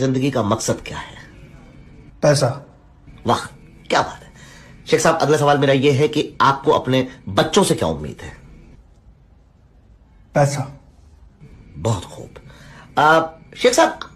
जिंदगी का मकसद क्या है पैसा वाह क्या बात है शेख साहब अगला सवाल मेरा यह है कि आपको अपने बच्चों से क्या उम्मीद है पैसा बहुत खूब शेख साहब